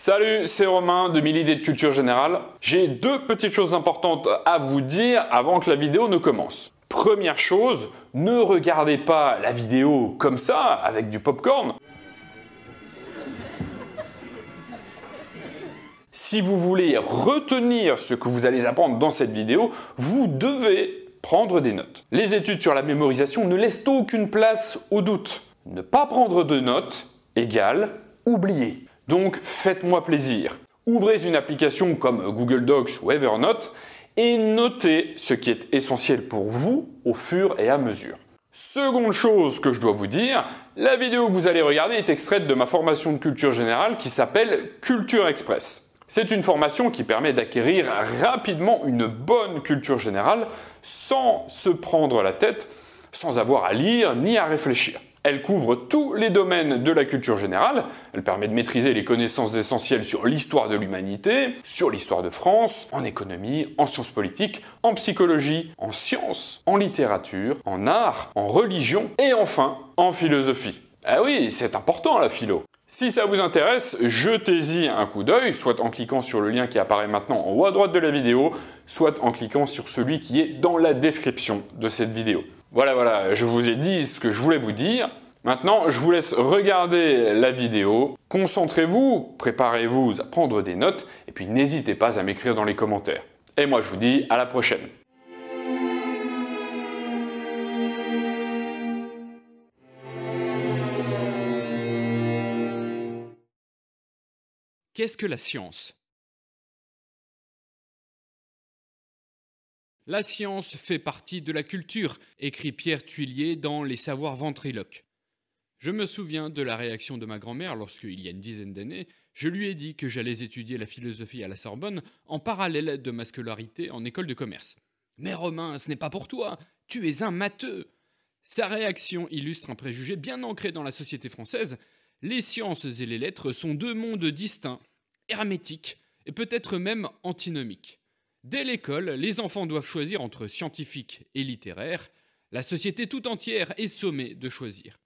Salut, c'est Romain de Idées de Culture Générale. J'ai deux petites choses importantes à vous dire avant que la vidéo ne commence. Première chose, ne regardez pas la vidéo comme ça, avec du popcorn. Si vous voulez retenir ce que vous allez apprendre dans cette vidéo, vous devez prendre des notes. Les études sur la mémorisation ne laissent aucune place au doute. Ne pas prendre de notes égale oublier. Donc faites-moi plaisir. Ouvrez une application comme Google Docs ou Evernote et notez ce qui est essentiel pour vous au fur et à mesure. Seconde chose que je dois vous dire, la vidéo que vous allez regarder est extraite de ma formation de culture générale qui s'appelle Culture Express. C'est une formation qui permet d'acquérir rapidement une bonne culture générale sans se prendre la tête, sans avoir à lire ni à réfléchir. Elle couvre tous les domaines de la culture générale, elle permet de maîtriser les connaissances essentielles sur l'histoire de l'humanité, sur l'histoire de France, en économie, en sciences politiques, en psychologie, en sciences, en littérature, en art, en religion et enfin en philosophie. Ah oui, c'est important la philo. Si ça vous intéresse, jetez-y un coup d'œil, soit en cliquant sur le lien qui apparaît maintenant en haut à droite de la vidéo, soit en cliquant sur celui qui est dans la description de cette vidéo. Voilà, voilà, je vous ai dit ce que je voulais vous dire. Maintenant, je vous laisse regarder la vidéo. Concentrez-vous, préparez-vous à prendre des notes et puis n'hésitez pas à m'écrire dans les commentaires. Et moi, je vous dis à la prochaine. Qu'est-ce que la science La science fait partie de la culture, écrit Pierre Tuilier dans Les Savoirs ventriloques. Je me souviens de la réaction de ma grand-mère lorsque, il y a une dizaine d'années, je lui ai dit que j'allais étudier la philosophie à la Sorbonne en parallèle de ma scolarité en école de commerce. Mais Romain, ce n'est pas pour toi, tu es un matheux. Sa réaction illustre un préjugé bien ancré dans la société française. Les sciences et les lettres sont deux mondes distincts, hermétiques et peut-être même antinomiques. Dès l'école, les enfants doivent choisir entre scientifique et littéraire. La société tout entière est sommée de choisir.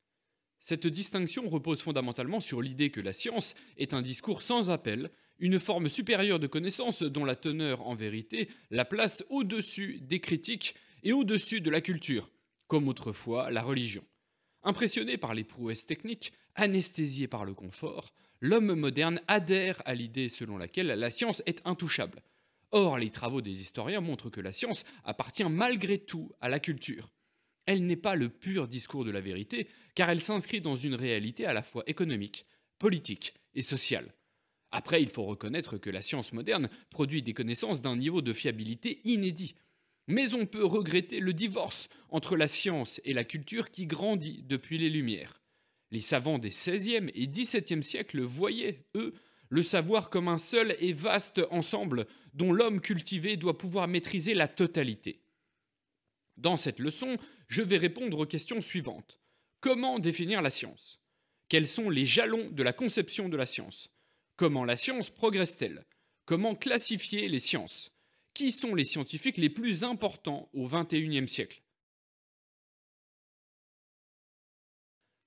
Cette distinction repose fondamentalement sur l'idée que la science est un discours sans appel, une forme supérieure de connaissance dont la teneur en vérité la place au-dessus des critiques et au-dessus de la culture, comme autrefois la religion. Impressionné par les prouesses techniques, anesthésié par le confort, l'homme moderne adhère à l'idée selon laquelle la science est intouchable. Or, les travaux des historiens montrent que la science appartient malgré tout à la culture. Elle n'est pas le pur discours de la vérité, car elle s'inscrit dans une réalité à la fois économique, politique et sociale. Après, il faut reconnaître que la science moderne produit des connaissances d'un niveau de fiabilité inédit. Mais on peut regretter le divorce entre la science et la culture qui grandit depuis les Lumières. Les savants des XVIe et XVIIe siècles voyaient, eux, le savoir comme un seul et vaste ensemble dont l'homme cultivé doit pouvoir maîtriser la totalité. Dans cette leçon, je vais répondre aux questions suivantes. Comment définir la science Quels sont les jalons de la conception de la science Comment la science progresse-t-elle Comment classifier les sciences Qui sont les scientifiques les plus importants au XXIe siècle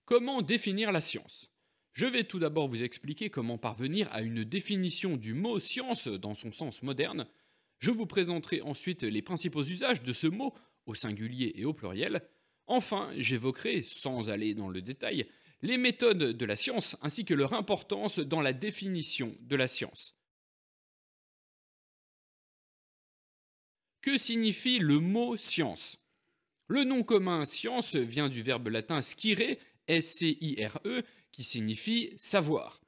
Comment définir la science je vais tout d'abord vous expliquer comment parvenir à une définition du mot science dans son sens moderne. Je vous présenterai ensuite les principaux usages de ce mot au singulier et au pluriel. Enfin, j'évoquerai, sans aller dans le détail, les méthodes de la science ainsi que leur importance dans la définition de la science. Que signifie le mot science Le nom commun science vient du verbe latin scire, s qui signifie savoir.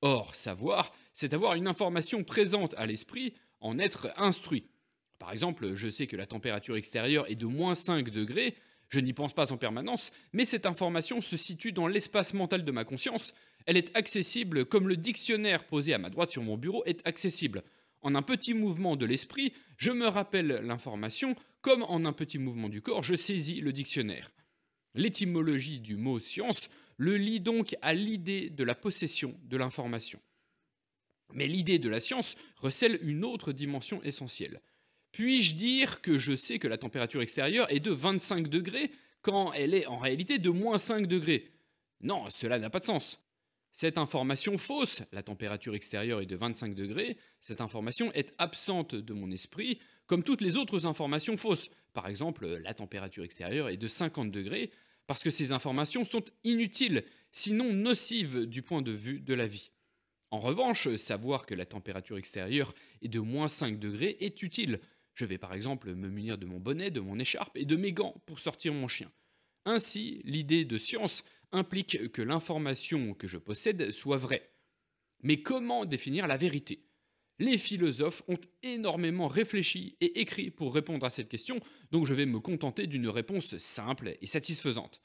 Or, savoir, c'est avoir une information présente à l'esprit, en être instruit. Par exemple, je sais que la température extérieure est de moins 5 degrés, je n'y pense pas en permanence, mais cette information se situe dans l'espace mental de ma conscience, elle est accessible comme le dictionnaire posé à ma droite sur mon bureau est accessible. En un petit mouvement de l'esprit, je me rappelle l'information, comme en un petit mouvement du corps, je saisis le dictionnaire. L'étymologie du mot science le lie donc à l'idée de la possession de l'information. Mais l'idée de la science recèle une autre dimension essentielle. Puis-je dire que je sais que la température extérieure est de 25 degrés quand elle est en réalité de moins 5 degrés Non, cela n'a pas de sens. Cette information fausse, la température extérieure est de 25 degrés, cette information est absente de mon esprit, comme toutes les autres informations fausses. Par exemple, la température extérieure est de 50 degrés, parce que ces informations sont inutiles, sinon nocives du point de vue de la vie. En revanche, savoir que la température extérieure est de moins 5 degrés est utile. Je vais par exemple me munir de mon bonnet, de mon écharpe et de mes gants pour sortir mon chien. Ainsi, l'idée de science implique que l'information que je possède soit vraie. Mais comment définir la vérité les philosophes ont énormément réfléchi et écrit pour répondre à cette question, donc je vais me contenter d'une réponse simple et satisfaisante.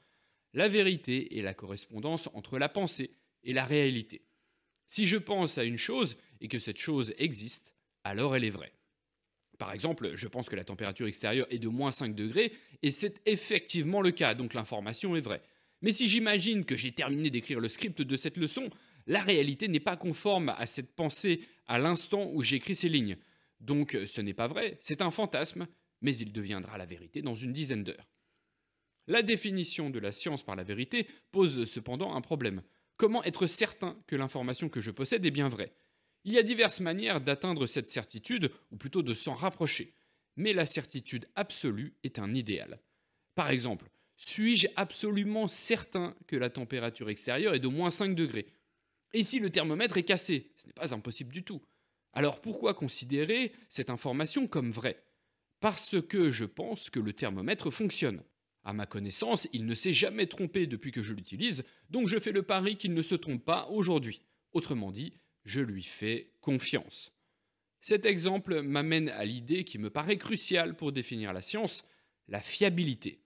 La vérité est la correspondance entre la pensée et la réalité. Si je pense à une chose et que cette chose existe, alors elle est vraie. Par exemple, je pense que la température extérieure est de moins 5 degrés, et c'est effectivement le cas, donc l'information est vraie. Mais si j'imagine que j'ai terminé d'écrire le script de cette leçon, la réalité n'est pas conforme à cette pensée à l'instant où j'écris ces lignes. Donc ce n'est pas vrai, c'est un fantasme, mais il deviendra la vérité dans une dizaine d'heures. La définition de la science par la vérité pose cependant un problème. Comment être certain que l'information que je possède est bien vraie Il y a diverses manières d'atteindre cette certitude, ou plutôt de s'en rapprocher. Mais la certitude absolue est un idéal. Par exemple, suis-je absolument certain que la température extérieure est de moins 5 degrés et si le thermomètre est cassé Ce n'est pas impossible du tout. Alors pourquoi considérer cette information comme vraie Parce que je pense que le thermomètre fonctionne. À ma connaissance, il ne s'est jamais trompé depuis que je l'utilise, donc je fais le pari qu'il ne se trompe pas aujourd'hui. Autrement dit, je lui fais confiance. Cet exemple m'amène à l'idée qui me paraît cruciale pour définir la science, la fiabilité.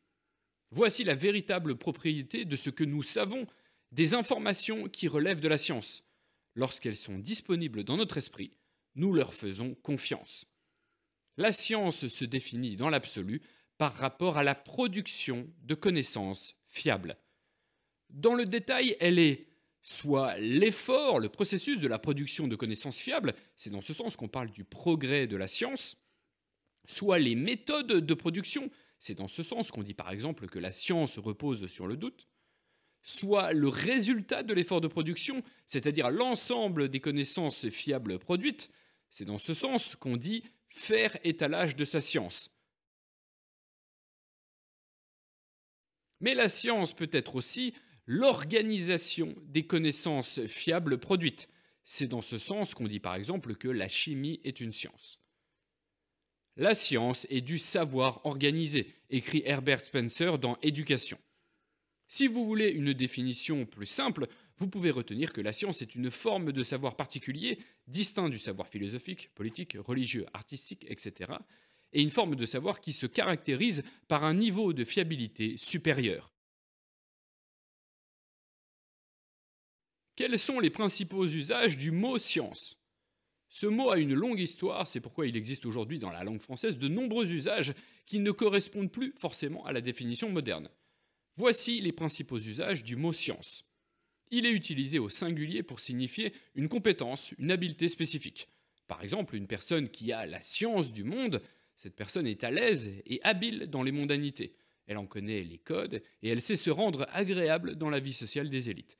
Voici la véritable propriété de ce que nous savons des informations qui relèvent de la science. Lorsqu'elles sont disponibles dans notre esprit, nous leur faisons confiance. La science se définit dans l'absolu par rapport à la production de connaissances fiables. Dans le détail, elle est soit l'effort, le processus de la production de connaissances fiables, c'est dans ce sens qu'on parle du progrès de la science, soit les méthodes de production, c'est dans ce sens qu'on dit par exemple que la science repose sur le doute, soit le résultat de l'effort de production, c'est-à-dire l'ensemble des connaissances fiables produites. C'est dans ce sens qu'on dit faire étalage de sa science. Mais la science peut être aussi l'organisation des connaissances fiables produites. C'est dans ce sens qu'on dit par exemple que la chimie est une science. La science est du savoir organisé, écrit Herbert Spencer dans Éducation. Si vous voulez une définition plus simple, vous pouvez retenir que la science est une forme de savoir particulier, distinct du savoir philosophique, politique, religieux, artistique, etc., et une forme de savoir qui se caractérise par un niveau de fiabilité supérieur. Quels sont les principaux usages du mot science Ce mot a une longue histoire, c'est pourquoi il existe aujourd'hui dans la langue française de nombreux usages qui ne correspondent plus forcément à la définition moderne. Voici les principaux usages du mot science. Il est utilisé au singulier pour signifier une compétence, une habileté spécifique. Par exemple, une personne qui a la science du monde, cette personne est à l'aise et habile dans les mondanités. Elle en connaît les codes et elle sait se rendre agréable dans la vie sociale des élites.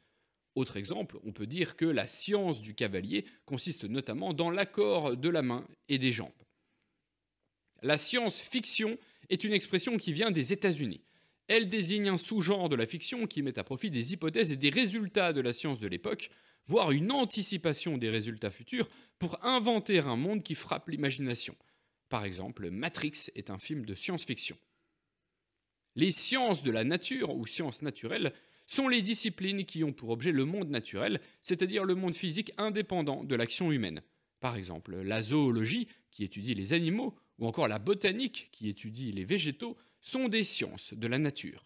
Autre exemple, on peut dire que la science du cavalier consiste notamment dans l'accord de la main et des jambes. La science-fiction est une expression qui vient des États-Unis. Elle désigne un sous-genre de la fiction qui met à profit des hypothèses et des résultats de la science de l'époque, voire une anticipation des résultats futurs, pour inventer un monde qui frappe l'imagination. Par exemple, Matrix est un film de science-fiction. Les sciences de la nature, ou sciences naturelles, sont les disciplines qui ont pour objet le monde naturel, c'est-à-dire le monde physique indépendant de l'action humaine. Par exemple, la zoologie, qui étudie les animaux, ou encore la botanique, qui étudie les végétaux, sont des sciences de la nature.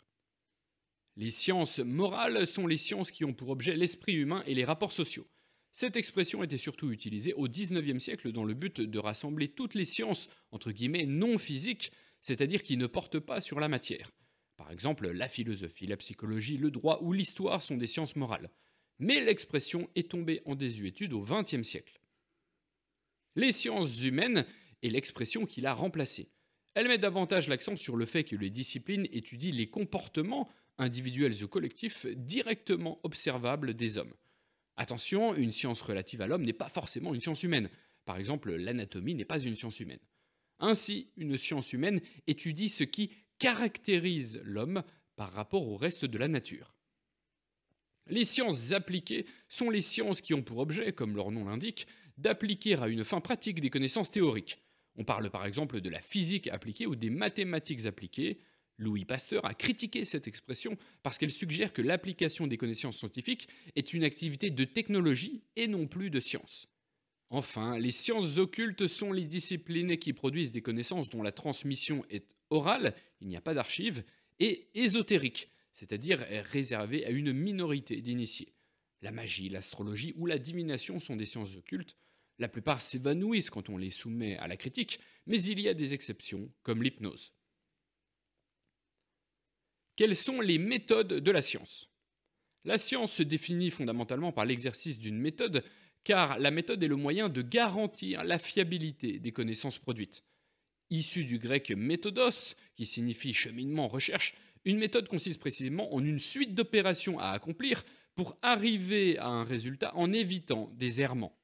Les sciences morales sont les sciences qui ont pour objet l'esprit humain et les rapports sociaux. Cette expression était surtout utilisée au XIXe siècle dans le but de rassembler toutes les sciences, entre guillemets, non physiques, c'est-à-dire qui ne portent pas sur la matière. Par exemple, la philosophie, la psychologie, le droit ou l'histoire sont des sciences morales. Mais l'expression est tombée en désuétude au XXe siècle. Les sciences humaines est l'expression qui l'a remplacée. Elle met davantage l'accent sur le fait que les disciplines étudient les comportements individuels ou collectifs directement observables des hommes. Attention, une science relative à l'homme n'est pas forcément une science humaine. Par exemple, l'anatomie n'est pas une science humaine. Ainsi, une science humaine étudie ce qui caractérise l'homme par rapport au reste de la nature. Les sciences appliquées sont les sciences qui ont pour objet, comme leur nom l'indique, d'appliquer à une fin pratique des connaissances théoriques. On parle par exemple de la physique appliquée ou des mathématiques appliquées. Louis Pasteur a critiqué cette expression parce qu'elle suggère que l'application des connaissances scientifiques est une activité de technologie et non plus de science. Enfin, les sciences occultes sont les disciplines qui produisent des connaissances dont la transmission est orale, il n'y a pas d'archives, et ésotérique, c'est-à-dire réservée à une minorité d'initiés. La magie, l'astrologie ou la divination sont des sciences occultes, la plupart s'évanouissent quand on les soumet à la critique, mais il y a des exceptions, comme l'hypnose. Quelles sont les méthodes de la science La science se définit fondamentalement par l'exercice d'une méthode, car la méthode est le moyen de garantir la fiabilité des connaissances produites. Issue du grec méthodos, qui signifie cheminement, recherche, une méthode consiste précisément en une suite d'opérations à accomplir pour arriver à un résultat en évitant des errements.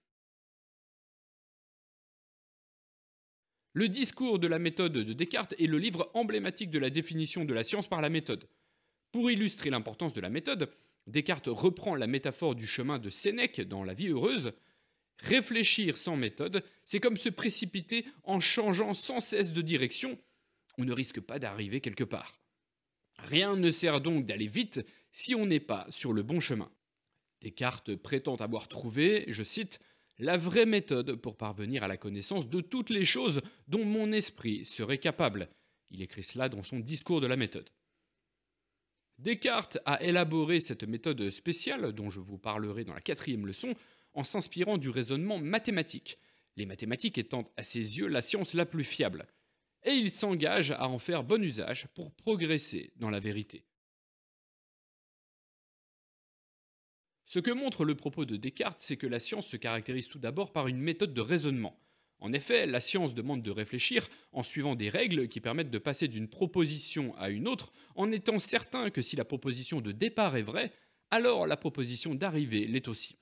Le discours de la méthode de Descartes est le livre emblématique de la définition de la science par la méthode. Pour illustrer l'importance de la méthode, Descartes reprend la métaphore du chemin de Sénèque dans La vie heureuse. Réfléchir sans méthode, c'est comme se précipiter en changeant sans cesse de direction. On ne risque pas d'arriver quelque part. Rien ne sert donc d'aller vite si on n'est pas sur le bon chemin. Descartes prétend avoir trouvé, je cite, la vraie méthode pour parvenir à la connaissance de toutes les choses dont mon esprit serait capable. Il écrit cela dans son discours de la méthode. Descartes a élaboré cette méthode spéciale, dont je vous parlerai dans la quatrième leçon, en s'inspirant du raisonnement mathématique, les mathématiques étant à ses yeux la science la plus fiable, et il s'engage à en faire bon usage pour progresser dans la vérité. Ce que montre le propos de Descartes, c'est que la science se caractérise tout d'abord par une méthode de raisonnement. En effet, la science demande de réfléchir en suivant des règles qui permettent de passer d'une proposition à une autre, en étant certain que si la proposition de départ est vraie, alors la proposition d'arrivée l'est aussi.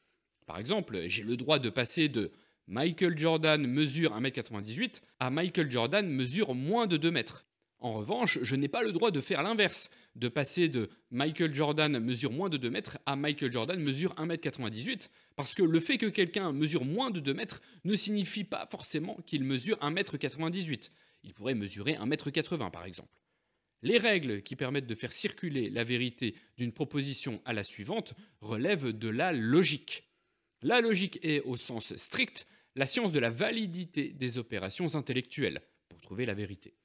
Par exemple, j'ai le droit de passer de Michael Jordan mesure 1m98 à Michael Jordan mesure moins de 2 mètres. En revanche, je n'ai pas le droit de faire l'inverse, de passer de Michael Jordan mesure moins de 2 mètres à Michael Jordan mesure 1m98. Parce que le fait que quelqu'un mesure moins de 2 mètres ne signifie pas forcément qu'il mesure 1m98. Il pourrait mesurer 1m80 par exemple. Les règles qui permettent de faire circuler la vérité d'une proposition à la suivante relèvent de la logique. La logique est, au sens strict, la science de la validité des opérations intellectuelles pour trouver la vérité.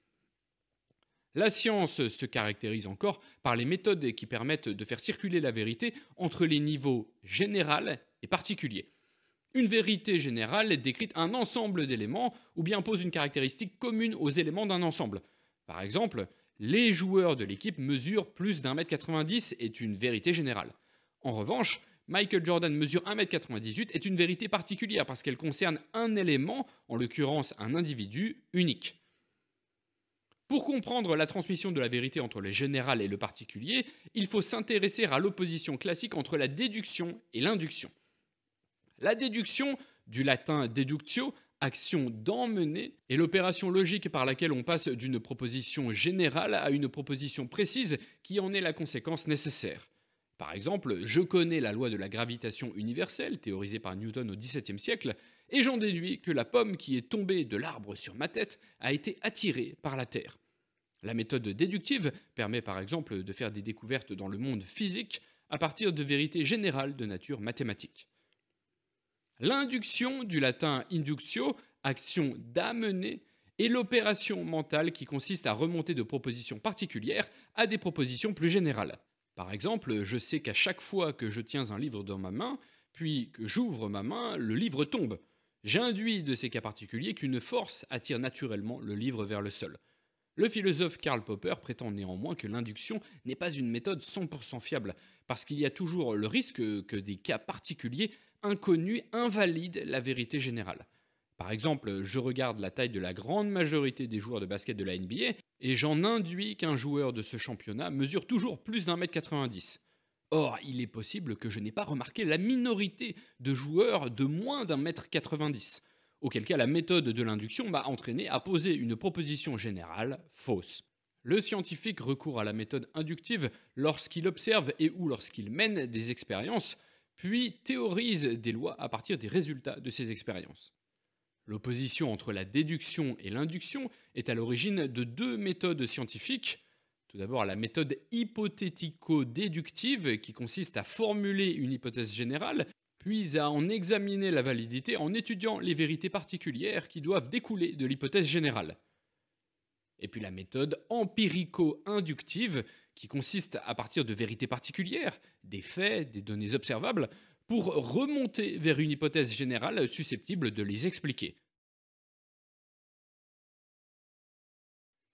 La science se caractérise encore par les méthodes qui permettent de faire circuler la vérité entre les niveaux général et particulier. Une vérité générale décrit un ensemble d'éléments ou bien pose une caractéristique commune aux éléments d'un ensemble. Par exemple, les joueurs de l'équipe mesurent plus d'un mètre 90 est une vérité générale. En revanche, Michael Jordan mesure 1m98 est une vérité particulière parce qu'elle concerne un élément, en l'occurrence un individu, unique. Pour comprendre la transmission de la vérité entre le général et le particulier, il faut s'intéresser à l'opposition classique entre la déduction et l'induction. La déduction, du latin deductio, action d'emmener, est l'opération logique par laquelle on passe d'une proposition générale à une proposition précise qui en est la conséquence nécessaire. Par exemple, je connais la loi de la gravitation universelle, théorisée par Newton au XVIIe siècle, et j'en déduis que la pomme qui est tombée de l'arbre sur ma tête a été attirée par la Terre. La méthode déductive permet par exemple de faire des découvertes dans le monde physique à partir de vérités générales de nature mathématique. L'induction, du latin inductio, action d'amener, est l'opération mentale qui consiste à remonter de propositions particulières à des propositions plus générales. Par exemple, je sais qu'à chaque fois que je tiens un livre dans ma main, puis que j'ouvre ma main, le livre tombe. J'induis de ces cas particuliers qu'une force attire naturellement le livre vers le sol. Le philosophe Karl Popper prétend néanmoins que l'induction n'est pas une méthode 100% fiable, parce qu'il y a toujours le risque que des cas particuliers inconnus invalident la vérité générale. Par exemple, je regarde la taille de la grande majorité des joueurs de basket de la NBA, et j'en induis qu'un joueur de ce championnat mesure toujours plus d'un mètre 90. Or, il est possible que je n'ai pas remarqué la minorité de joueurs de moins d'un mètre 90, auquel cas la méthode de l'induction m'a entraîné à poser une proposition générale fausse. Le scientifique recourt à la méthode inductive lorsqu'il observe et ou lorsqu'il mène des expériences, puis théorise des lois à partir des résultats de ces expériences. L'opposition entre la déduction et l'induction est à l'origine de deux méthodes scientifiques, tout d'abord, la méthode hypothético-déductive qui consiste à formuler une hypothèse générale, puis à en examiner la validité en étudiant les vérités particulières qui doivent découler de l'hypothèse générale. Et puis la méthode empirico-inductive qui consiste à partir de vérités particulières, des faits, des données observables, pour remonter vers une hypothèse générale susceptible de les expliquer.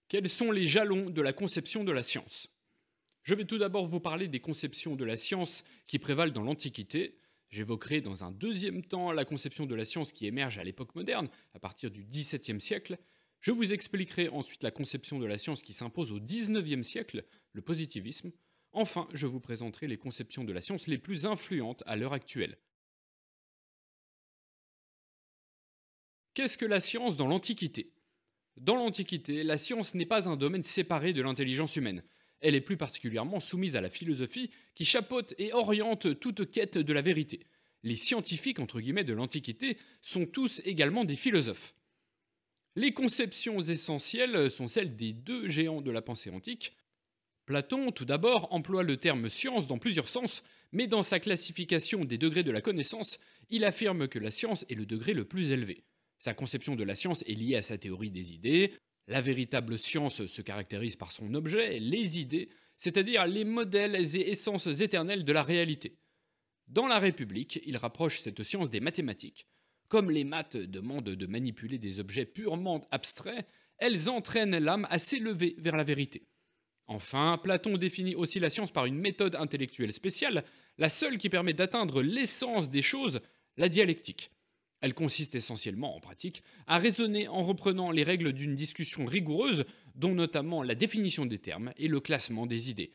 Quels sont les jalons de la conception de la science Je vais tout d'abord vous parler des conceptions de la science qui prévalent dans l'Antiquité. J'évoquerai dans un deuxième temps la conception de la science qui émerge à l'époque moderne, à partir du XVIIe siècle. Je vous expliquerai ensuite la conception de la science qui s'impose au XIXe siècle, le positivisme. Enfin, je vous présenterai les conceptions de la science les plus influentes à l'heure actuelle. Qu'est-ce que la science dans l'Antiquité dans l'Antiquité, la science n'est pas un domaine séparé de l'intelligence humaine. Elle est plus particulièrement soumise à la philosophie qui chapeaute et oriente toute quête de la vérité. Les scientifiques entre guillemets de l'Antiquité sont tous également des philosophes. Les conceptions essentielles sont celles des deux géants de la pensée antique. Platon, tout d'abord, emploie le terme science dans plusieurs sens, mais dans sa classification des degrés de la connaissance, il affirme que la science est le degré le plus élevé. Sa conception de la science est liée à sa théorie des idées. La véritable science se caractérise par son objet, les idées, c'est-à-dire les modèles et essences éternelles de la réalité. Dans la République, il rapproche cette science des mathématiques. Comme les maths demandent de manipuler des objets purement abstraits, elles entraînent l'âme à s'élever vers la vérité. Enfin, Platon définit aussi la science par une méthode intellectuelle spéciale, la seule qui permet d'atteindre l'essence des choses, la dialectique. Elle consiste essentiellement, en pratique, à raisonner en reprenant les règles d'une discussion rigoureuse, dont notamment la définition des termes et le classement des idées.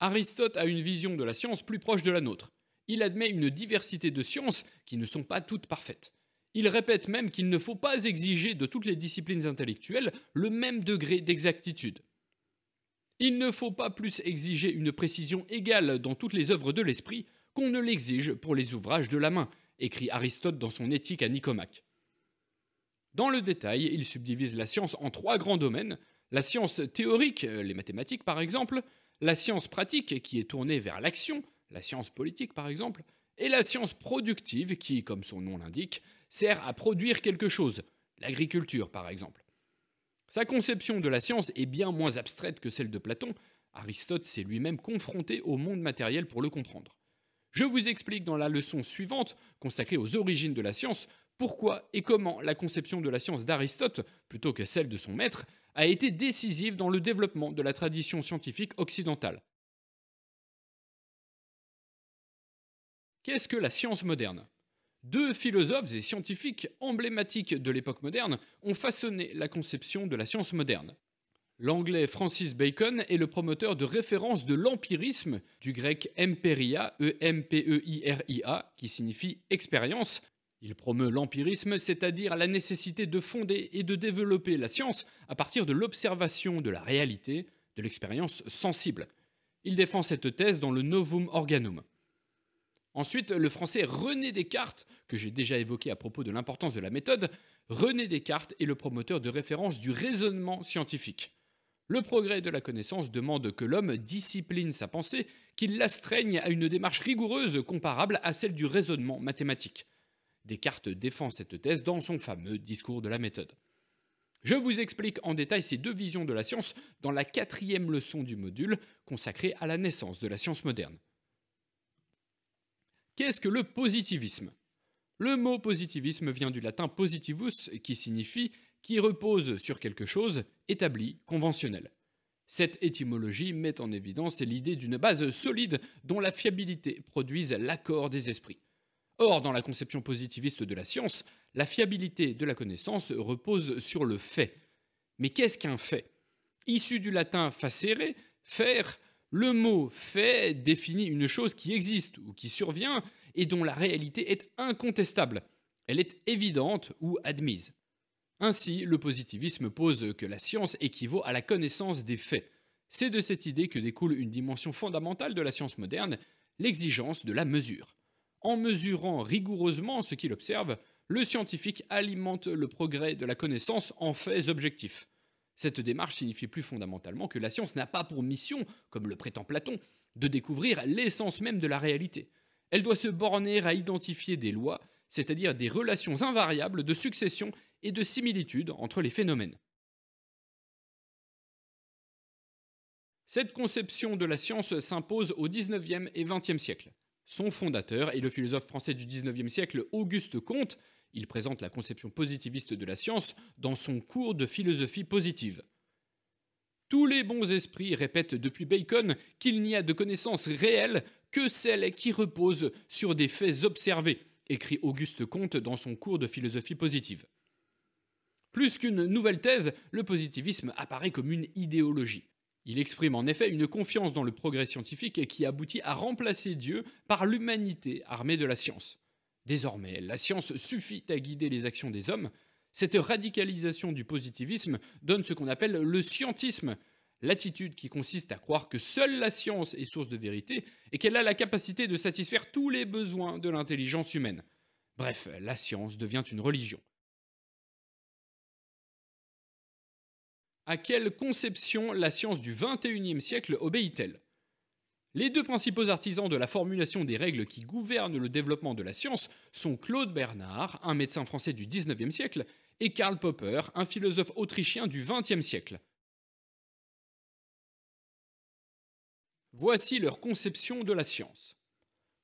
Aristote a une vision de la science plus proche de la nôtre. Il admet une diversité de sciences qui ne sont pas toutes parfaites. Il répète même qu'il ne faut pas exiger de toutes les disciplines intellectuelles le même degré d'exactitude. Il ne faut pas plus exiger une précision égale dans toutes les œuvres de l'esprit qu'on ne l'exige pour les ouvrages de la main, écrit Aristote dans son Éthique à Nicomaque. Dans le détail, il subdivise la science en trois grands domaines la science théorique, euh, les mathématiques par exemple, la science pratique qui est tournée vers l'action, la science politique par exemple, et la science productive qui, comme son nom l'indique, sert à produire quelque chose, l'agriculture par exemple. Sa conception de la science est bien moins abstraite que celle de Platon, Aristote s'est lui-même confronté au monde matériel pour le comprendre. Je vous explique dans la leçon suivante, consacrée aux origines de la science, pourquoi et comment la conception de la science d'Aristote, plutôt que celle de son maître, a été décisive dans le développement de la tradition scientifique occidentale. Qu'est-ce que la science moderne Deux philosophes et scientifiques emblématiques de l'époque moderne ont façonné la conception de la science moderne. L'anglais Francis Bacon est le promoteur de référence de l'empirisme, du grec empiria, E-M-P-E-I-R-I-A, qui signifie expérience. Il promeut l'empirisme, c'est-à-dire la nécessité de fonder et de développer la science à partir de l'observation de la réalité, de l'expérience sensible. Il défend cette thèse dans le Novum Organum. Ensuite, le français René Descartes, que j'ai déjà évoqué à propos de l'importance de la méthode, René Descartes est le promoteur de référence du raisonnement scientifique. Le progrès de la connaissance demande que l'homme discipline sa pensée, qu'il l'astreigne à une démarche rigoureuse comparable à celle du raisonnement mathématique. Descartes défend cette thèse dans son fameux discours de la méthode. Je vous explique en détail ces deux visions de la science dans la quatrième leçon du module consacré à la naissance de la science moderne. Qu'est-ce que le positivisme Le mot positivisme vient du latin positivus qui signifie qui repose sur quelque chose établi, conventionnel. Cette étymologie met en évidence l'idée d'une base solide dont la fiabilité produise l'accord des esprits. Or, dans la conception positiviste de la science, la fiabilité de la connaissance repose sur le fait. Mais qu'est-ce qu'un fait Issu du latin facere, faire, le mot fait définit une chose qui existe ou qui survient et dont la réalité est incontestable. Elle est évidente ou admise. Ainsi, le positivisme pose que la science équivaut à la connaissance des faits. C'est de cette idée que découle une dimension fondamentale de la science moderne, l'exigence de la mesure. En mesurant rigoureusement ce qu'il observe, le scientifique alimente le progrès de la connaissance en faits objectifs. Cette démarche signifie plus fondamentalement que la science n'a pas pour mission, comme le prétend Platon, de découvrir l'essence même de la réalité. Elle doit se borner à identifier des lois, c'est-à-dire des relations invariables de succession et de similitudes entre les phénomènes. Cette conception de la science s'impose au 19e et 20e siècle. Son fondateur est le philosophe français du 19e siècle Auguste Comte. Il présente la conception positiviste de la science dans son cours de philosophie positive. Tous les bons esprits répètent depuis Bacon qu'il n'y a de connaissances réelles que celles qui reposent sur des faits observés, écrit Auguste Comte dans son cours de philosophie positive. Plus qu'une nouvelle thèse, le positivisme apparaît comme une idéologie. Il exprime en effet une confiance dans le progrès scientifique qui aboutit à remplacer Dieu par l'humanité armée de la science. Désormais, la science suffit à guider les actions des hommes. Cette radicalisation du positivisme donne ce qu'on appelle le scientisme, l'attitude qui consiste à croire que seule la science est source de vérité et qu'elle a la capacité de satisfaire tous les besoins de l'intelligence humaine. Bref, la science devient une religion. À quelle conception la science du XXIe siècle obéit-elle Les deux principaux artisans de la formulation des règles qui gouvernent le développement de la science sont Claude Bernard, un médecin français du XIXe siècle, et Karl Popper, un philosophe autrichien du XXe siècle. Voici leur conception de la science.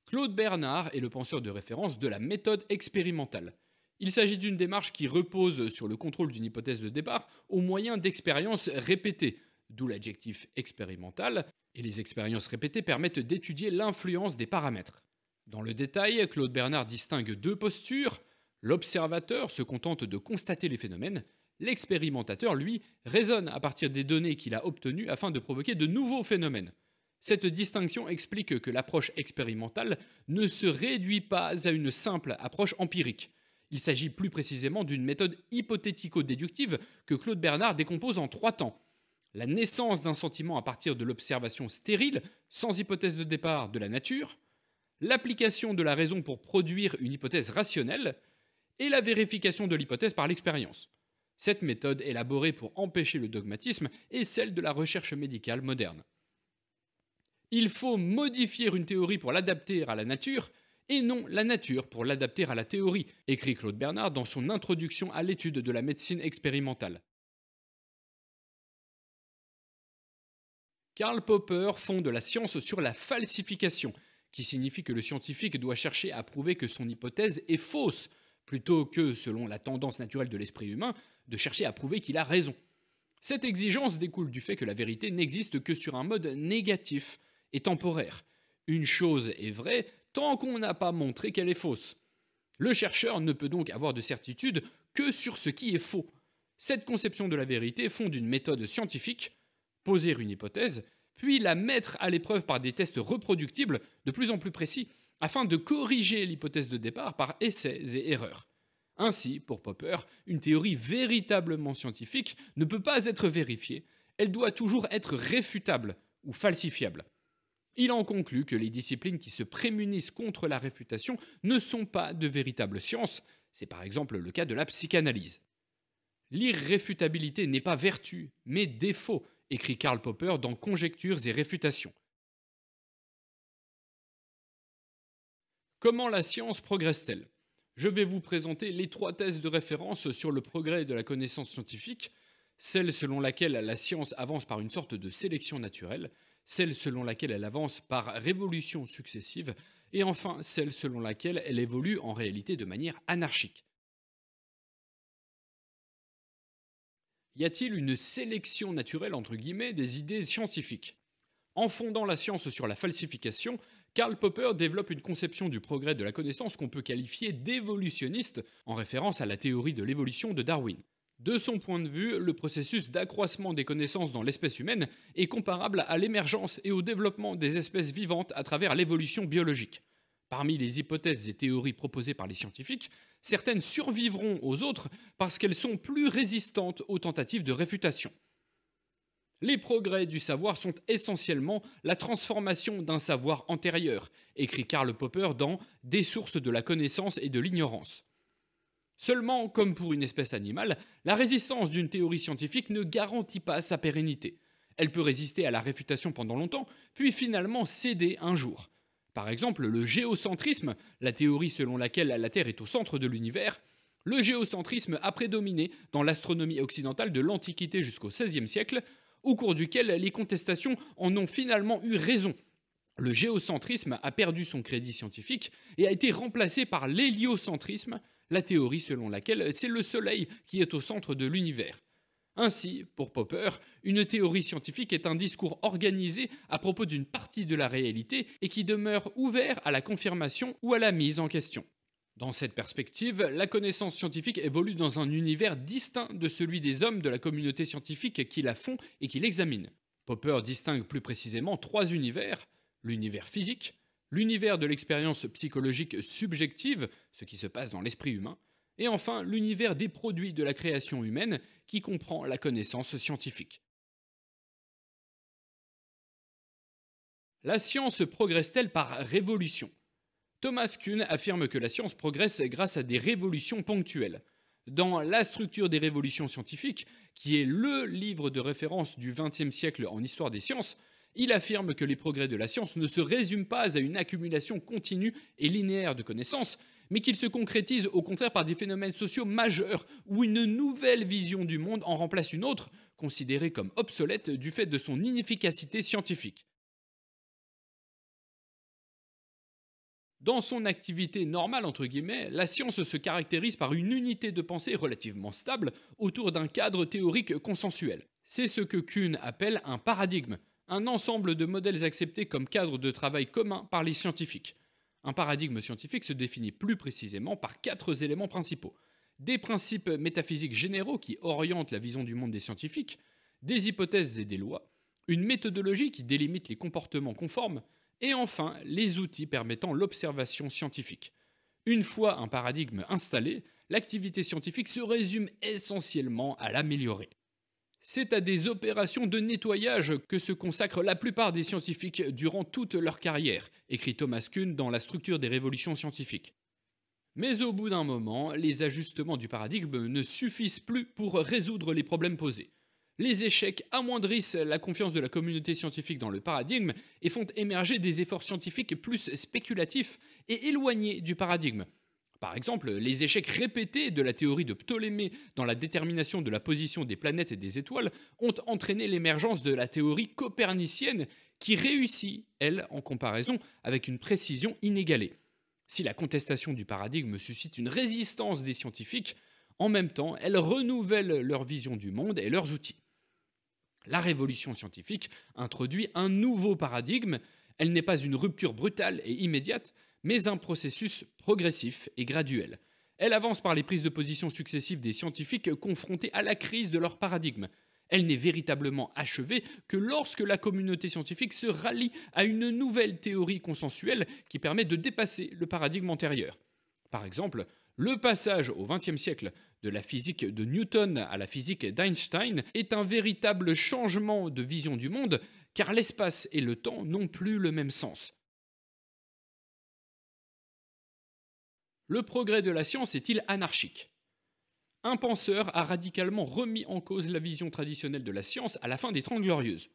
Claude Bernard est le penseur de référence de la méthode expérimentale. Il s'agit d'une démarche qui repose sur le contrôle d'une hypothèse de départ au moyen d'expériences répétées, d'où l'adjectif expérimental, et les expériences répétées permettent d'étudier l'influence des paramètres. Dans le détail, Claude Bernard distingue deux postures. L'observateur se contente de constater les phénomènes, l'expérimentateur, lui, raisonne à partir des données qu'il a obtenues afin de provoquer de nouveaux phénomènes. Cette distinction explique que l'approche expérimentale ne se réduit pas à une simple approche empirique. Il s'agit plus précisément d'une méthode hypothético-déductive que Claude Bernard décompose en trois temps. La naissance d'un sentiment à partir de l'observation stérile, sans hypothèse de départ, de la nature, l'application de la raison pour produire une hypothèse rationnelle, et la vérification de l'hypothèse par l'expérience. Cette méthode élaborée pour empêcher le dogmatisme est celle de la recherche médicale moderne. Il faut modifier une théorie pour l'adapter à la nature, et non la nature pour l'adapter à la théorie, écrit Claude Bernard dans son Introduction à l'étude de la médecine expérimentale. Karl Popper fonde la science sur la falsification, qui signifie que le scientifique doit chercher à prouver que son hypothèse est fausse, plutôt que, selon la tendance naturelle de l'esprit humain, de chercher à prouver qu'il a raison. Cette exigence découle du fait que la vérité n'existe que sur un mode négatif et temporaire. Une chose est vraie tant qu'on n'a pas montré qu'elle est fausse. Le chercheur ne peut donc avoir de certitude que sur ce qui est faux. Cette conception de la vérité fonde une méthode scientifique, poser une hypothèse, puis la mettre à l'épreuve par des tests reproductibles de plus en plus précis, afin de corriger l'hypothèse de départ par essais et erreurs. Ainsi, pour Popper, une théorie véritablement scientifique ne peut pas être vérifiée, elle doit toujours être réfutable ou falsifiable. Il en conclut que les disciplines qui se prémunissent contre la réfutation ne sont pas de véritables sciences. C'est par exemple le cas de la psychanalyse. L'irréfutabilité n'est pas vertu, mais défaut, écrit Karl Popper dans Conjectures et réfutations. Comment la science progresse-t-elle Je vais vous présenter les trois thèses de référence sur le progrès de la connaissance scientifique, celle selon laquelle la science avance par une sorte de sélection naturelle, celle selon laquelle elle avance par révolutions successives, et enfin celle selon laquelle elle évolue en réalité de manière anarchique. Y a-t-il une sélection naturelle entre guillemets des idées scientifiques En fondant la science sur la falsification, Karl Popper développe une conception du progrès de la connaissance qu'on peut qualifier d'évolutionniste en référence à la théorie de l'évolution de Darwin. De son point de vue, le processus d'accroissement des connaissances dans l'espèce humaine est comparable à l'émergence et au développement des espèces vivantes à travers l'évolution biologique. Parmi les hypothèses et théories proposées par les scientifiques, certaines survivront aux autres parce qu'elles sont plus résistantes aux tentatives de réfutation. Les progrès du savoir sont essentiellement la transformation d'un savoir antérieur, écrit Karl Popper dans Des sources de la connaissance et de l'ignorance. Seulement, comme pour une espèce animale, la résistance d'une théorie scientifique ne garantit pas sa pérennité. Elle peut résister à la réfutation pendant longtemps, puis finalement céder un jour. Par exemple, le géocentrisme, la théorie selon laquelle la Terre est au centre de l'univers, le géocentrisme a prédominé dans l'astronomie occidentale de l'Antiquité jusqu'au XVIe siècle, au cours duquel les contestations en ont finalement eu raison. Le géocentrisme a perdu son crédit scientifique et a été remplacé par l'héliocentrisme, la théorie selon laquelle c'est le Soleil qui est au centre de l'univers. Ainsi, pour Popper, une théorie scientifique est un discours organisé à propos d'une partie de la réalité et qui demeure ouvert à la confirmation ou à la mise en question. Dans cette perspective, la connaissance scientifique évolue dans un univers distinct de celui des hommes de la communauté scientifique qui la font et qui l'examinent. Popper distingue plus précisément trois univers, l'univers physique, l'univers de l'expérience psychologique subjective, ce qui se passe dans l'esprit humain, et enfin l'univers des produits de la création humaine, qui comprend la connaissance scientifique. La science progresse-t-elle par révolution Thomas Kuhn affirme que la science progresse grâce à des révolutions ponctuelles. Dans La structure des révolutions scientifiques, qui est LE livre de référence du XXe siècle en histoire des sciences, il affirme que les progrès de la science ne se résument pas à une accumulation continue et linéaire de connaissances, mais qu'ils se concrétisent au contraire par des phénomènes sociaux majeurs, où une nouvelle vision du monde en remplace une autre, considérée comme obsolète du fait de son inefficacité scientifique. Dans son activité normale, entre guillemets, la science se caractérise par une unité de pensée relativement stable autour d'un cadre théorique consensuel. C'est ce que Kuhn appelle un paradigme, un ensemble de modèles acceptés comme cadre de travail commun par les scientifiques. Un paradigme scientifique se définit plus précisément par quatre éléments principaux. Des principes métaphysiques généraux qui orientent la vision du monde des scientifiques, des hypothèses et des lois, une méthodologie qui délimite les comportements conformes, et enfin les outils permettant l'observation scientifique. Une fois un paradigme installé, l'activité scientifique se résume essentiellement à l'améliorer. C'est à des opérations de nettoyage que se consacrent la plupart des scientifiques durant toute leur carrière, écrit Thomas Kuhn dans La structure des révolutions scientifiques. Mais au bout d'un moment, les ajustements du paradigme ne suffisent plus pour résoudre les problèmes posés. Les échecs amoindrissent la confiance de la communauté scientifique dans le paradigme et font émerger des efforts scientifiques plus spéculatifs et éloignés du paradigme, par exemple, les échecs répétés de la théorie de Ptolémée dans la détermination de la position des planètes et des étoiles ont entraîné l'émergence de la théorie copernicienne qui réussit, elle, en comparaison, avec une précision inégalée. Si la contestation du paradigme suscite une résistance des scientifiques, en même temps, elle renouvelle leur vision du monde et leurs outils. La révolution scientifique introduit un nouveau paradigme, elle n'est pas une rupture brutale et immédiate, mais un processus progressif et graduel. Elle avance par les prises de position successives des scientifiques confrontés à la crise de leur paradigme. Elle n'est véritablement achevée que lorsque la communauté scientifique se rallie à une nouvelle théorie consensuelle qui permet de dépasser le paradigme antérieur. Par exemple, le passage au XXe siècle de la physique de Newton à la physique d'Einstein est un véritable changement de vision du monde, car l'espace et le temps n'ont plus le même sens. Le progrès de la science est-il anarchique Un penseur a radicalement remis en cause la vision traditionnelle de la science à la fin des Trente Glorieuses.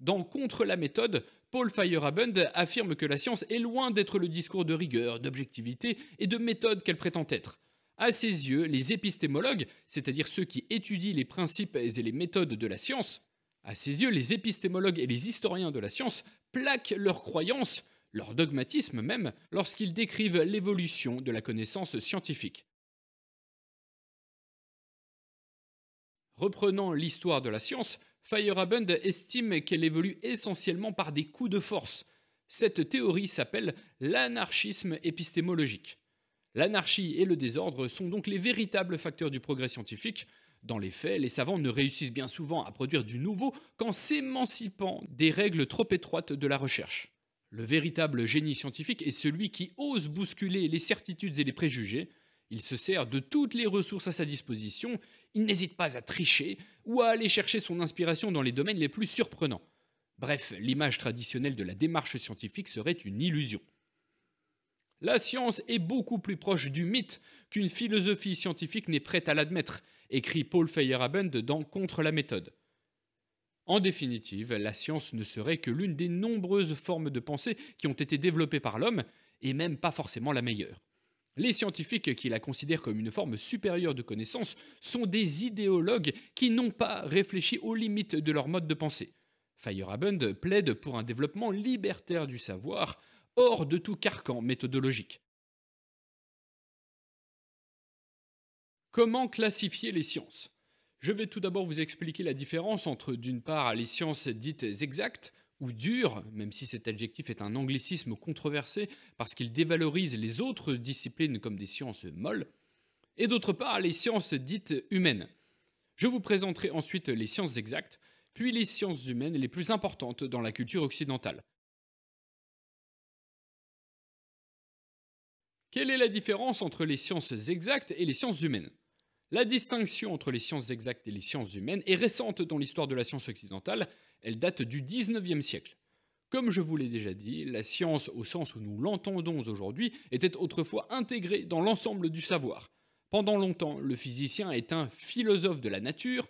Dans Contre la méthode, Paul Feyerabend affirme que la science est loin d'être le discours de rigueur, d'objectivité et de méthode qu'elle prétend être. À ses yeux, les épistémologues, c'est-à-dire ceux qui étudient les principes et les méthodes de la science, à ses yeux, les épistémologues et les historiens de la science plaquent leurs croyances leur dogmatisme même, lorsqu'ils décrivent l'évolution de la connaissance scientifique. Reprenant l'histoire de la science, Feyerabend estime qu'elle évolue essentiellement par des coups de force. Cette théorie s'appelle l'anarchisme épistémologique. L'anarchie et le désordre sont donc les véritables facteurs du progrès scientifique. Dans les faits, les savants ne réussissent bien souvent à produire du nouveau qu'en s'émancipant des règles trop étroites de la recherche. Le véritable génie scientifique est celui qui ose bousculer les certitudes et les préjugés. Il se sert de toutes les ressources à sa disposition, il n'hésite pas à tricher ou à aller chercher son inspiration dans les domaines les plus surprenants. Bref, l'image traditionnelle de la démarche scientifique serait une illusion. La science est beaucoup plus proche du mythe qu'une philosophie scientifique n'est prête à l'admettre, écrit Paul Feyerabend dans Contre la méthode. En définitive, la science ne serait que l'une des nombreuses formes de pensée qui ont été développées par l'homme, et même pas forcément la meilleure. Les scientifiques qui la considèrent comme une forme supérieure de connaissance sont des idéologues qui n'ont pas réfléchi aux limites de leur mode de pensée. Feyerabend plaide pour un développement libertaire du savoir, hors de tout carcan méthodologique. Comment classifier les sciences je vais tout d'abord vous expliquer la différence entre d'une part les sciences dites exactes, ou dures », même si cet adjectif est un anglicisme controversé parce qu'il dévalorise les autres disciplines comme des sciences molles, et d'autre part les sciences dites humaines. Je vous présenterai ensuite les sciences exactes, puis les sciences humaines les plus importantes dans la culture occidentale. Quelle est la différence entre les sciences exactes et les sciences humaines la distinction entre les sciences exactes et les sciences humaines est récente dans l'histoire de la science occidentale, elle date du 19e siècle. Comme je vous l'ai déjà dit, la science au sens où nous l'entendons aujourd'hui était autrefois intégrée dans l'ensemble du savoir. Pendant longtemps, le physicien est un philosophe de la nature,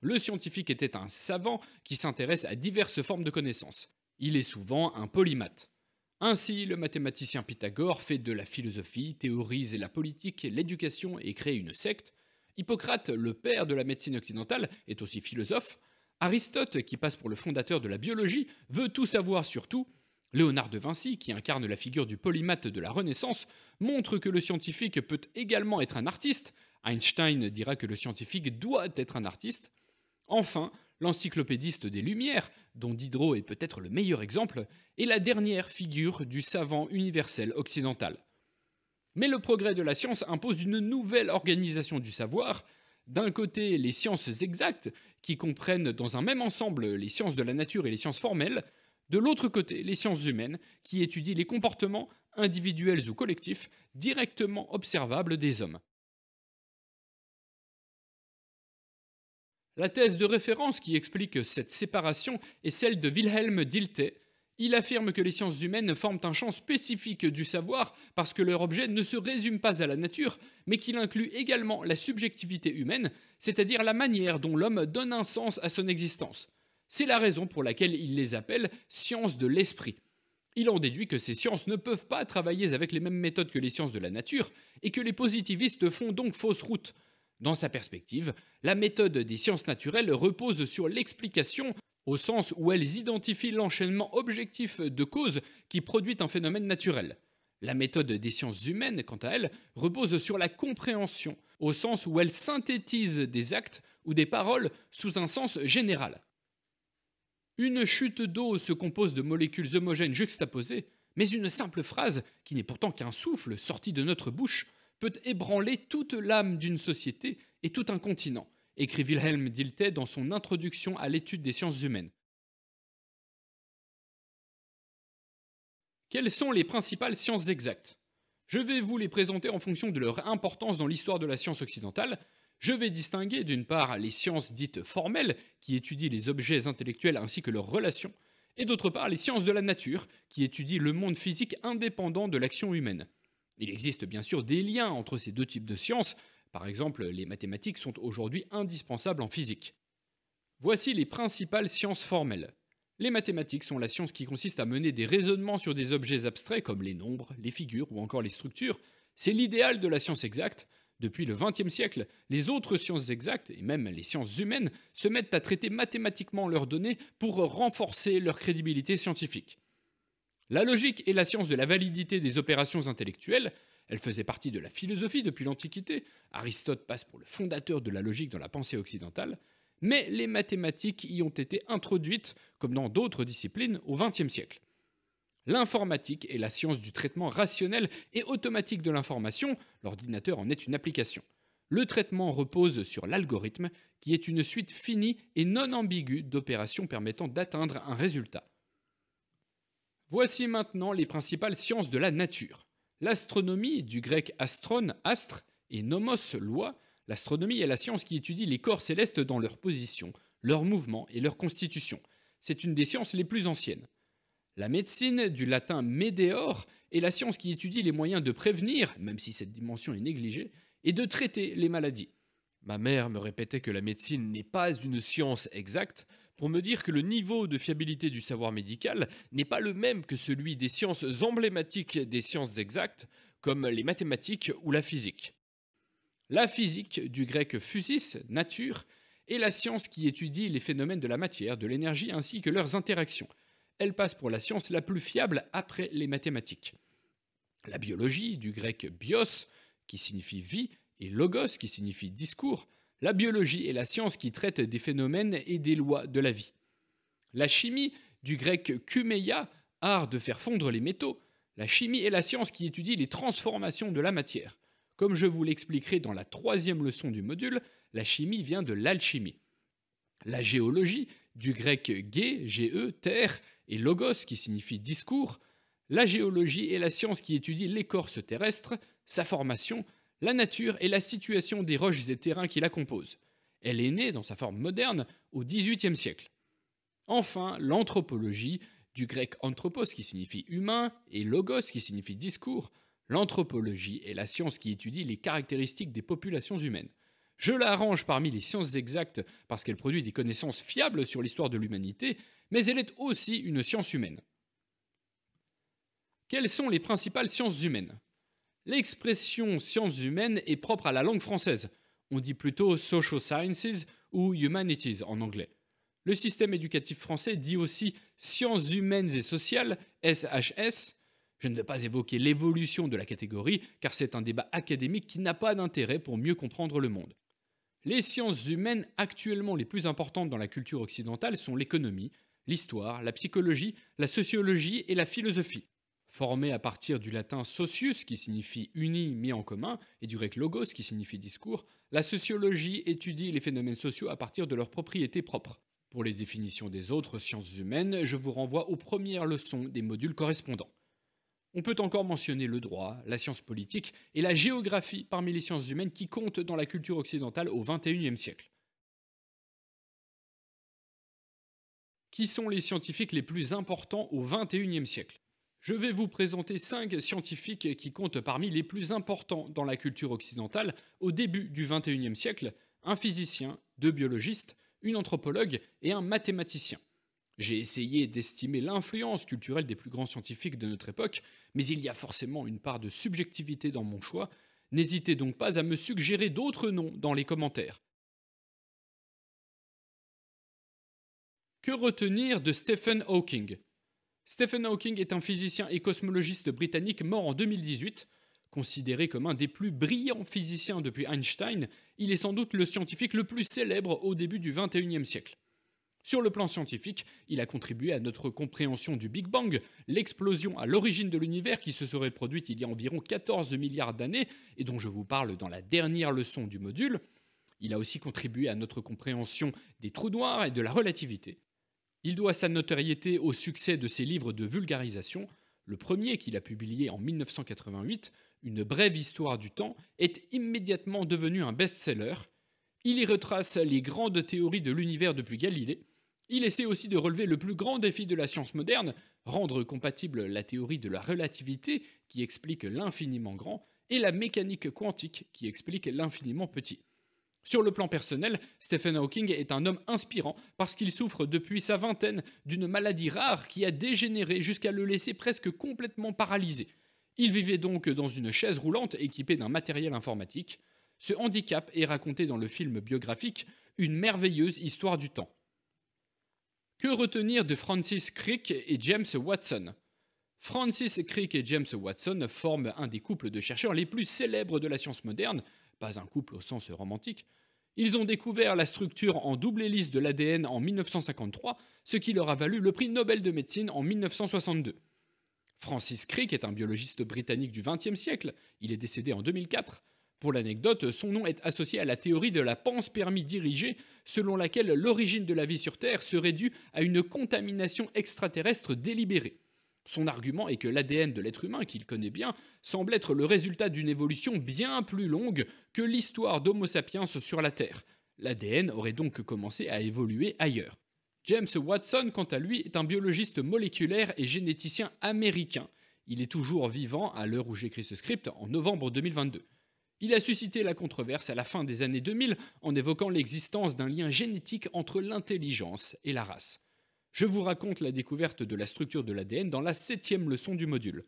le scientifique était un savant qui s'intéresse à diverses formes de connaissances. Il est souvent un polymathe. Ainsi, le mathématicien Pythagore fait de la philosophie, théorise la politique, l'éducation et crée une secte, Hippocrate, le père de la médecine occidentale, est aussi philosophe. Aristote, qui passe pour le fondateur de la biologie, veut tout savoir sur tout. Léonard de Vinci, qui incarne la figure du polymathe de la Renaissance, montre que le scientifique peut également être un artiste. Einstein dira que le scientifique doit être un artiste. Enfin, l'encyclopédiste des Lumières, dont Diderot est peut-être le meilleur exemple, est la dernière figure du savant universel occidental. Mais le progrès de la science impose une nouvelle organisation du savoir, d'un côté les sciences exactes, qui comprennent dans un même ensemble les sciences de la nature et les sciences formelles, de l'autre côté les sciences humaines, qui étudient les comportements, individuels ou collectifs, directement observables des hommes. La thèse de référence qui explique cette séparation est celle de Wilhelm Dilthey, il affirme que les sciences humaines forment un champ spécifique du savoir parce que leur objet ne se résume pas à la nature, mais qu'il inclut également la subjectivité humaine, c'est-à-dire la manière dont l'homme donne un sens à son existence. C'est la raison pour laquelle il les appelle sciences de l'esprit. Il en déduit que ces sciences ne peuvent pas travailler avec les mêmes méthodes que les sciences de la nature, et que les positivistes font donc fausse route. Dans sa perspective, la méthode des sciences naturelles repose sur l'explication au sens où elles identifient l'enchaînement objectif de causes qui produit un phénomène naturel. La méthode des sciences humaines, quant à elle, repose sur la compréhension, au sens où elle synthétise des actes ou des paroles sous un sens général. Une chute d'eau se compose de molécules homogènes juxtaposées, mais une simple phrase, qui n'est pourtant qu'un souffle sorti de notre bouche, peut ébranler toute l'âme d'une société et tout un continent, écrit Wilhelm Dilthey dans son Introduction à l'étude des sciences humaines. Quelles sont les principales sciences exactes Je vais vous les présenter en fonction de leur importance dans l'histoire de la science occidentale. Je vais distinguer d'une part les sciences dites formelles, qui étudient les objets intellectuels ainsi que leurs relations, et d'autre part les sciences de la nature, qui étudient le monde physique indépendant de l'action humaine. Il existe bien sûr des liens entre ces deux types de sciences, par exemple, les mathématiques sont aujourd'hui indispensables en physique. Voici les principales sciences formelles. Les mathématiques sont la science qui consiste à mener des raisonnements sur des objets abstraits comme les nombres, les figures ou encore les structures. C'est l'idéal de la science exacte. Depuis le XXe siècle, les autres sciences exactes, et même les sciences humaines, se mettent à traiter mathématiquement leurs données pour renforcer leur crédibilité scientifique. La logique est la science de la validité des opérations intellectuelles, elle faisait partie de la philosophie depuis l'Antiquité. Aristote passe pour le fondateur de la logique dans la pensée occidentale, mais les mathématiques y ont été introduites, comme dans d'autres disciplines, au XXe siècle. L'informatique est la science du traitement rationnel et automatique de l'information, l'ordinateur en est une application. Le traitement repose sur l'algorithme, qui est une suite finie et non ambiguë d'opérations permettant d'atteindre un résultat. Voici maintenant les principales sciences de la nature. L'astronomie, du grec astron, astre, et nomos, loi, l'astronomie est la science qui étudie les corps célestes dans leur position, leur mouvement et leur constitution. C'est une des sciences les plus anciennes. La médecine, du latin medeor, est la science qui étudie les moyens de prévenir, même si cette dimension est négligée, et de traiter les maladies. Ma mère me répétait que la médecine n'est pas une science exacte, pour me dire que le niveau de fiabilité du savoir médical n'est pas le même que celui des sciences emblématiques des sciences exactes, comme les mathématiques ou la physique. La physique, du grec physis, nature, est la science qui étudie les phénomènes de la matière, de l'énergie ainsi que leurs interactions. Elle passe pour la science la plus fiable après les mathématiques. La biologie, du grec bios, qui signifie vie, et logos, qui signifie discours, la biologie est la science qui traite des phénomènes et des lois de la vie. La chimie, du grec kumeia, art de faire fondre les métaux, la chimie est la science qui étudie les transformations de la matière. Comme je vous l'expliquerai dans la troisième leçon du module, la chimie vient de l'alchimie. La géologie, du grec ge, ge, terre, et logos, qui signifie discours, la géologie est la science qui étudie l'écorce terrestre, sa formation, la nature et la situation des roches et terrains qui la composent. Elle est née, dans sa forme moderne, au XVIIIe siècle. Enfin, l'anthropologie, du grec anthropos qui signifie humain et logos qui signifie discours, l'anthropologie est la science qui étudie les caractéristiques des populations humaines. Je la range parmi les sciences exactes parce qu'elle produit des connaissances fiables sur l'histoire de l'humanité, mais elle est aussi une science humaine. Quelles sont les principales sciences humaines L'expression sciences humaines est propre à la langue française. On dit plutôt social sciences ou humanities en anglais. Le système éducatif français dit aussi sciences humaines et sociales, SHS. Je ne vais pas évoquer l'évolution de la catégorie, car c'est un débat académique qui n'a pas d'intérêt pour mieux comprendre le monde. Les sciences humaines actuellement les plus importantes dans la culture occidentale sont l'économie, l'histoire, la psychologie, la sociologie et la philosophie. Formée à partir du latin socius, qui signifie uni, mis en commun, et du grec logos, qui signifie discours, la sociologie étudie les phénomènes sociaux à partir de leurs propriétés propres. Pour les définitions des autres sciences humaines, je vous renvoie aux premières leçons des modules correspondants. On peut encore mentionner le droit, la science politique et la géographie parmi les sciences humaines qui comptent dans la culture occidentale au XXIe siècle. Qui sont les scientifiques les plus importants au XXIe siècle je vais vous présenter cinq scientifiques qui comptent parmi les plus importants dans la culture occidentale au début du XXIe siècle, un physicien, deux biologistes, une anthropologue et un mathématicien. J'ai essayé d'estimer l'influence culturelle des plus grands scientifiques de notre époque, mais il y a forcément une part de subjectivité dans mon choix, n'hésitez donc pas à me suggérer d'autres noms dans les commentaires. Que retenir de Stephen Hawking Stephen Hawking est un physicien et cosmologiste britannique mort en 2018. Considéré comme un des plus brillants physiciens depuis Einstein, il est sans doute le scientifique le plus célèbre au début du XXIe siècle. Sur le plan scientifique, il a contribué à notre compréhension du Big Bang, l'explosion à l'origine de l'univers qui se serait produite il y a environ 14 milliards d'années et dont je vous parle dans la dernière leçon du module. Il a aussi contribué à notre compréhension des trous noirs et de la relativité. Il doit sa notoriété au succès de ses livres de vulgarisation. Le premier, qu'il a publié en 1988, Une brève histoire du temps, est immédiatement devenu un best-seller. Il y retrace les grandes théories de l'univers depuis Galilée. Il essaie aussi de relever le plus grand défi de la science moderne, rendre compatible la théorie de la relativité, qui explique l'infiniment grand, et la mécanique quantique, qui explique l'infiniment petit. Sur le plan personnel, Stephen Hawking est un homme inspirant parce qu'il souffre depuis sa vingtaine d'une maladie rare qui a dégénéré jusqu'à le laisser presque complètement paralysé. Il vivait donc dans une chaise roulante équipée d'un matériel informatique. Ce handicap est raconté dans le film biographique Une merveilleuse histoire du temps. Que retenir de Francis Crick et James Watson Francis Crick et James Watson forment un des couples de chercheurs les plus célèbres de la science moderne pas un couple au sens romantique, ils ont découvert la structure en double hélice de l'ADN en 1953, ce qui leur a valu le prix Nobel de médecine en 1962. Francis Crick est un biologiste britannique du XXe siècle, il est décédé en 2004. Pour l'anecdote, son nom est associé à la théorie de la permis dirigée, selon laquelle l'origine de la vie sur Terre serait due à une contamination extraterrestre délibérée. Son argument est que l'ADN de l'être humain, qu'il connaît bien, semble être le résultat d'une évolution bien plus longue que l'histoire d'Homo sapiens sur la Terre. L'ADN aurait donc commencé à évoluer ailleurs. James Watson, quant à lui, est un biologiste moléculaire et généticien américain. Il est toujours vivant à l'heure où j'écris ce script, en novembre 2022. Il a suscité la controverse à la fin des années 2000 en évoquant l'existence d'un lien génétique entre l'intelligence et la race je vous raconte la découverte de la structure de l'ADN dans la septième leçon du module.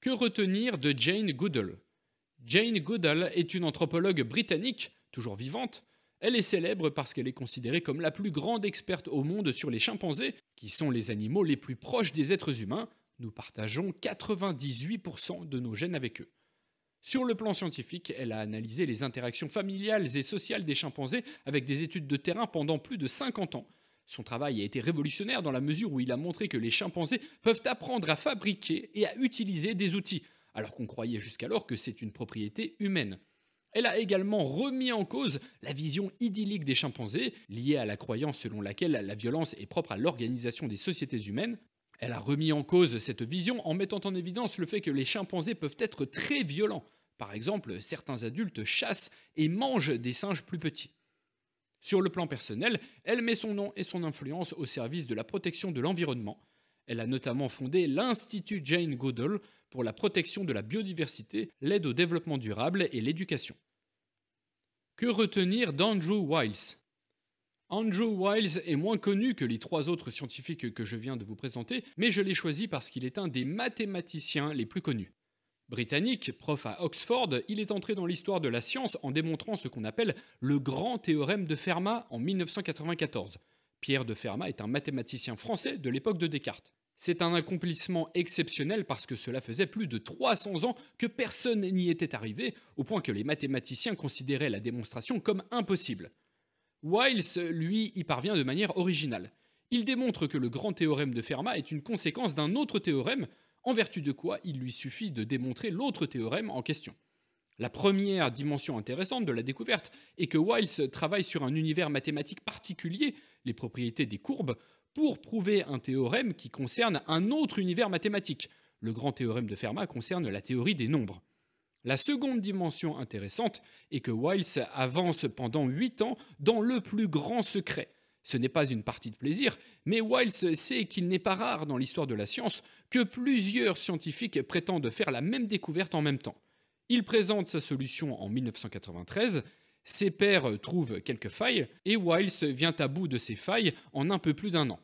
Que retenir de Jane Goodall Jane Goodall est une anthropologue britannique, toujours vivante. Elle est célèbre parce qu'elle est considérée comme la plus grande experte au monde sur les chimpanzés, qui sont les animaux les plus proches des êtres humains. Nous partageons 98% de nos gènes avec eux. Sur le plan scientifique, elle a analysé les interactions familiales et sociales des chimpanzés avec des études de terrain pendant plus de 50 ans son travail a été révolutionnaire dans la mesure où il a montré que les chimpanzés peuvent apprendre à fabriquer et à utiliser des outils, alors qu'on croyait jusqu'alors que c'est une propriété humaine. Elle a également remis en cause la vision idyllique des chimpanzés, liée à la croyance selon laquelle la violence est propre à l'organisation des sociétés humaines. Elle a remis en cause cette vision en mettant en évidence le fait que les chimpanzés peuvent être très violents. Par exemple, certains adultes chassent et mangent des singes plus petits. Sur le plan personnel, elle met son nom et son influence au service de la protection de l'environnement. Elle a notamment fondé l'Institut Jane Goodall pour la protection de la biodiversité, l'aide au développement durable et l'éducation. Que retenir d'Andrew Wiles Andrew Wiles est moins connu que les trois autres scientifiques que je viens de vous présenter, mais je l'ai choisi parce qu'il est un des mathématiciens les plus connus. Britannique, prof à Oxford, il est entré dans l'histoire de la science en démontrant ce qu'on appelle le grand théorème de Fermat en 1994. Pierre de Fermat est un mathématicien français de l'époque de Descartes. C'est un accomplissement exceptionnel parce que cela faisait plus de 300 ans que personne n'y était arrivé, au point que les mathématiciens considéraient la démonstration comme impossible. Wiles, lui, y parvient de manière originale. Il démontre que le grand théorème de Fermat est une conséquence d'un autre théorème, en vertu de quoi il lui suffit de démontrer l'autre théorème en question. La première dimension intéressante de la découverte est que Wiles travaille sur un univers mathématique particulier, les propriétés des courbes, pour prouver un théorème qui concerne un autre univers mathématique. Le grand théorème de Fermat concerne la théorie des nombres. La seconde dimension intéressante est que Wiles avance pendant 8 ans dans le plus grand secret, ce n'est pas une partie de plaisir, mais Wiles sait qu'il n'est pas rare dans l'histoire de la science que plusieurs scientifiques prétendent faire la même découverte en même temps. Il présente sa solution en 1993, ses pairs trouvent quelques failles, et Wiles vient à bout de ces failles en un peu plus d'un an.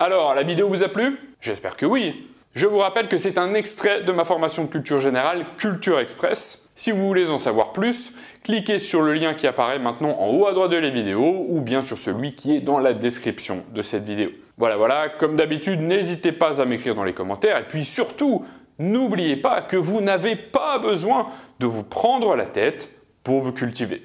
Alors, la vidéo vous a plu J'espère que oui. Je vous rappelle que c'est un extrait de ma formation de culture générale Culture Express si vous voulez en savoir plus, cliquez sur le lien qui apparaît maintenant en haut à droite de la vidéo ou bien sur celui qui est dans la description de cette vidéo. Voilà, voilà, comme d'habitude, n'hésitez pas à m'écrire dans les commentaires et puis surtout, n'oubliez pas que vous n'avez pas besoin de vous prendre la tête pour vous cultiver.